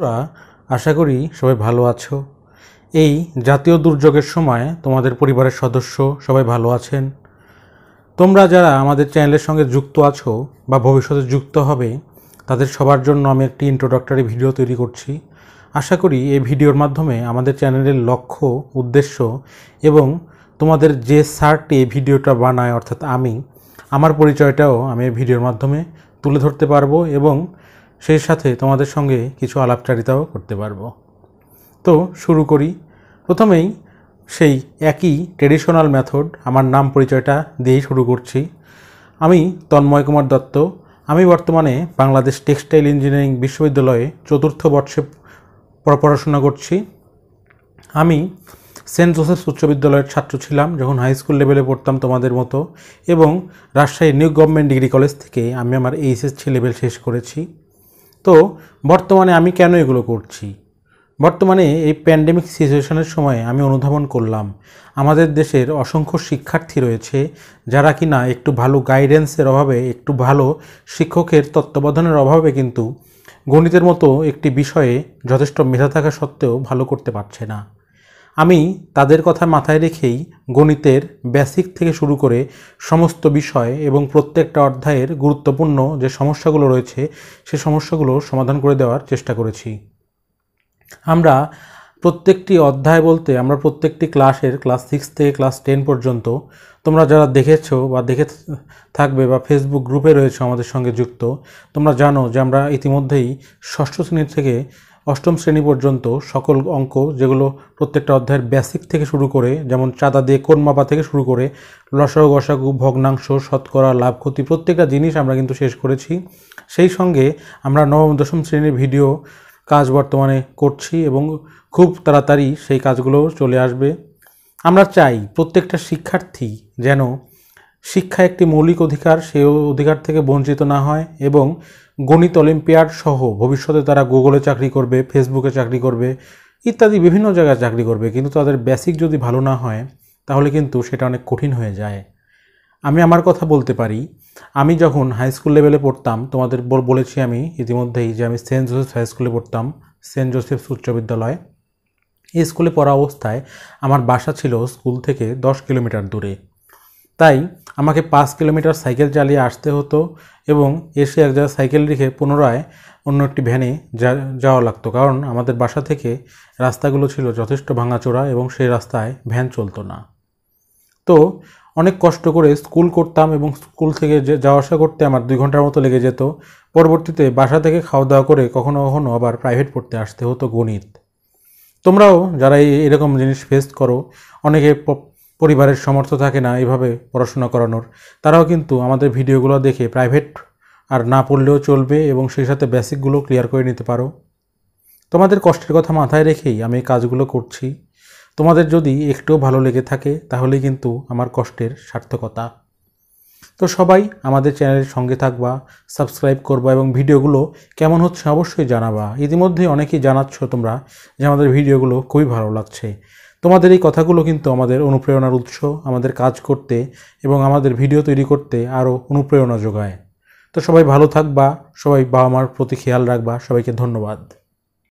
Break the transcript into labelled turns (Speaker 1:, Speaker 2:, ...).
Speaker 1: বন্ধুরা আশা করি সবাই ভালো আছো এই জাতীয় দুর্যোগের সময় তোমাদের পরিবারের সদস্য সবাই ভালো আছেন তোমরা যারা আমাদের চ্যানেলের সঙ্গে যুক্ত আছো বা ভবিষ্যতে যুক্ত হবে তাদের সবার জন্য আমি একটি ইন্ট্রোডাক্টরি ভিডিও তৈরি করছি আশা করি এই ভিডিওর মাধ্যমে আমাদের চ্যানেলের লক্ষ্য উদ্দেশ্য এবং তোমাদের যে সার্টটি এই ভিডিওটা বানায় অর্থাৎ আমি আমার পরিচয়টাও আমি এই ভিডিওর মাধ্যমে তুলে ধরতে পারবো এবং সেই সাথে তোমাদের সঙ্গে কিছু আলাপচারিতাও করতে পারবো তো শুরু করি প্রথমেই সেই একই ট্রেডিশনাল মেথড আমার নাম পরিচয়টা দিয়েই শুরু করছি আমি তন্ময় কুমার দত্ত আমি বর্তমানে বাংলাদেশ টেক্সটাইল ইঞ্জিনিয়ারিং বিশ্ববিদ্যালয়ে চতুর্থ বর্ষে পড়াশোনা করছি আমি সেন্ট জোসেফ উচ্চ বিদ্যালয়ের ছাত্র ছিলাম যখন হাই স্কুল লেভেলে পড়তাম তোমাদের মতো এবং Rajshahi new government degree college থেকে আমি আমার এইচএসসি লেভেল শেষ করেছি তো বর্তমানে আমি কেন এগুলো করছি বর্তমানে এই প্যান্ডেমিক সিচুয়েশনের সময় আমি অনুধাবন করলাম আমাদের দেশের অসংখ্য শিক্ষার্থী রয়েছে যারা কিনা একটু ভালো গাইডেন্সের অভাবে একটু ভালো শিক্ষকের তত্ত্বাবধানের অভাবে কিন্তু গণিতের মতো একটি বিষয়ে যথেষ্ট মেধা থাকা সত্ত্বেও ভালো করতে পারছে না আমি তাদের কথা মাথায় রেখেই গণিতের বেসিক থেকে শুরু করে সমস্ত বিষয় এবং প্রত্যেকটা অধ্যায়ের গুরুত্বপূর্ণ যে সমস্যাগুলো রয়েছে সে সমস্যাগুলো সমাধান করে দেওয়ার চেষ্টা করেছি আমরা প্রত্যেকটি অধ্যায় বলতে আমরা প্রত্যেকটি ক্লাসের ক্লাস সিক্স থেকে ক্লাস টেন পর্যন্ত তোমরা যারা দেখেছো বা দেখে থাকবে বা ফেসবুক গ্রুপে রয়েছে আমাদের সঙ্গে যুক্ত তোমরা জানো যে আমরা ইতিমধ্যেই ষষ্ঠ শ্রেণীর থেকে অষ্টম শ্রেণী পর্যন্ত সকল অঙ্ক যেগুলো প্রত্যেকটা অধ্যায়ের বেসিক থেকে শুরু করে যেমন চাঁদা দিয়ে কোন মাপা থেকে শুরু করে লসাগু গসাগু ভগ্নাংশ শতকরা লাভ ক্ষতি প্রত্যেকটা জিনিস আমরা কিন্তু শেষ করেছি সেই সঙ্গে আমরা নবম দশম শ্রেণীর ভিডিও কাজ বর্তমানে করছি এবং খুব তাড়াতাড়ি সেই কাজগুলো চলে আসবে আমরা চাই প্রত্যেকটা শিক্ষার্থী যেন শিক্ষা একটি মৌলিক অধিকার সেও অধিকার থেকে বঞ্চিত না হয় এবং গণিত অলিম্পিয়াড সহ ভবিষ্যতে তারা গুগলে চাকরি করবে ফেসবুকে চাকরি করবে ইত্যাদি বিভিন্ন জায়গায় চাকরি করবে কিন্তু তাদের বেসিক যদি ভালো না হয় তাহলে কিন্তু সেটা অনেক কঠিন হয়ে যায় আমি আমার কথা বলতে পারি আমি যখন হাই স্কুল লেভেলে পড়তাম তোমাদের বলেছি আমি ইতিমধ্যেই যে আমি সেন্ট জোসেফ হাই স্কুলে পড়তাম সেন্ট জোসেফ উচ্চ বিদ্যালয় এই স্কুলে পড়া অবস্থায় আমার বাসা ছিল স্কুল থেকে দশ কিলোমিটার দূরে তাই আমাকে পাঁচ কিলোমিটার সাইকেল চালিয়ে আসতে হতো এবং এসে এক জায়গায় সাইকেল রেখে পুনরায় অন্য একটি ভ্যানে যাওয়া লাগতো কারণ আমাদের বাসা থেকে রাস্তাগুলো ছিল যথেষ্ট ভাঙাচোরা এবং সেই রাস্তায় ভ্যান চলতো না তো অনেক কষ্ট করে স্কুল করতাম এবং স্কুল থেকে যাওয়া আসা করতে আমার দুই ঘন্টার মতো লেগে যেত পরবর্তীতে বাসা থেকে খাওয়া দাওয়া করে কখনো কখনো আবার প্রাইভেট পড়তে আসতে হতো গণিত তোমরাও যারা এরকম জিনিস ফেস করো অনেকে পরিবারের সমর্থ থাকে না এভাবে পড়াশোনা করানোর তারাও কিন্তু আমাদের ভিডিওগুলো দেখে প্রাইভেট আর না পড়লেও চলবে এবং সেই সাথে বেসিকগুলো ক্লিয়ার করে নিতে পারো তোমাদের কষ্টের কথা মাথায় রেখেই আমি এই কাজগুলো করছি তোমাদের যদি একটুও ভালো লেগে থাকে তাহলে কিন্তু আমার কষ্টের সার্থকতা তো সবাই আমাদের চ্যানেলের সঙ্গে থাকবা সাবস্ক্রাইব করবা এবং ভিডিওগুলো কেমন হচ্ছে অবশ্যই জানাবা ইতিমধ্যে অনেকেই জানাচ্ছ তোমরা যে আমাদের ভিডিওগুলো খুবই ভালো লাগছে তোমাদের এই কথাগুলো কিন্তু আমাদের অনুপ্রেরণার উৎস আমাদের কাজ করতে এবং আমাদের ভিডিও তৈরি করতে আরও অনুপ্রেরণা যোগায় তো সবাই ভালো থাকবা সবাই বাবা মার প্রতি খেয়াল রাখবা সবাইকে ধন্যবাদ